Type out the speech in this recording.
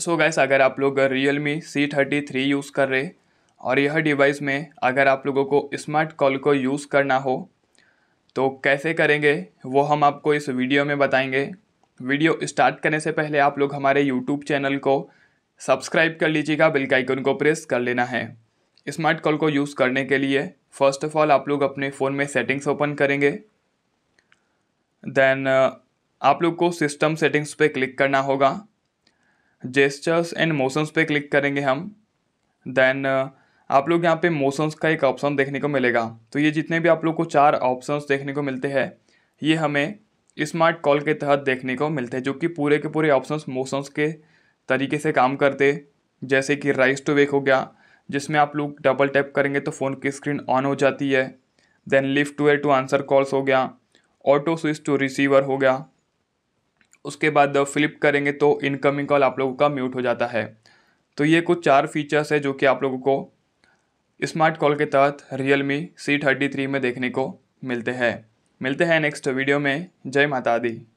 सो so gas अगर आप लोग Realme C thirty three use कर रहे और यह डिवाइस में अगर आप लोगों को स्मार्ट कॉल को यूज़ करना हो तो कैसे करेंगे वो हम आपको इस वीडियो में बताएंगे वीडियो स्टार्ट करने से पहले आप लोग हमारे यूट्यूब चैनल को सब्सक्राइब कर लीजिएगा बिल का आइकन को प्रेस कर लेना है स्मार्ट कॉल को यूज़ करने के लिए फर्स्ट ऑफ ऑल आप लोग अपने फ़ोन में सेटिंग्स ओपन करेंगे देन आप लोग को सिस्टम सेटिंग्स पे क्लिक करना होगा जेस्चर्स एंड मोशंस पे क्लिक करेंगे हम देन uh, आप लोग यहाँ पे मोशंस का एक ऑप्शन देखने को मिलेगा तो ये जितने भी आप लोग को चार ऑप्शंस देखने को मिलते हैं ये हमें स्मार्ट कॉल के तहत देखने को मिलते हैं जो कि पूरे के पूरे ऑप्शंस मोशंस के तरीके से काम करते जैसे कि राइस टू वेक हो गया जिसमें आप लोग डबल टैप करेंगे तो फ़ोन की स्क्रीन ऑन हो जाती है then lift to ear to answer calls हो गया ऑटो स्विच टू रिसीवर हो गया उसके बाद फ्लिप करेंगे तो इनकमिंग कॉल आप लोगों का म्यूट हो जाता है तो ये कुछ चार फीचर्स है जो कि आप लोगों को स्मार्ट कॉल के तहत Realme C thirty three में देखने को मिलते हैं मिलते हैं नेक्स्ट वीडियो में जय माता दी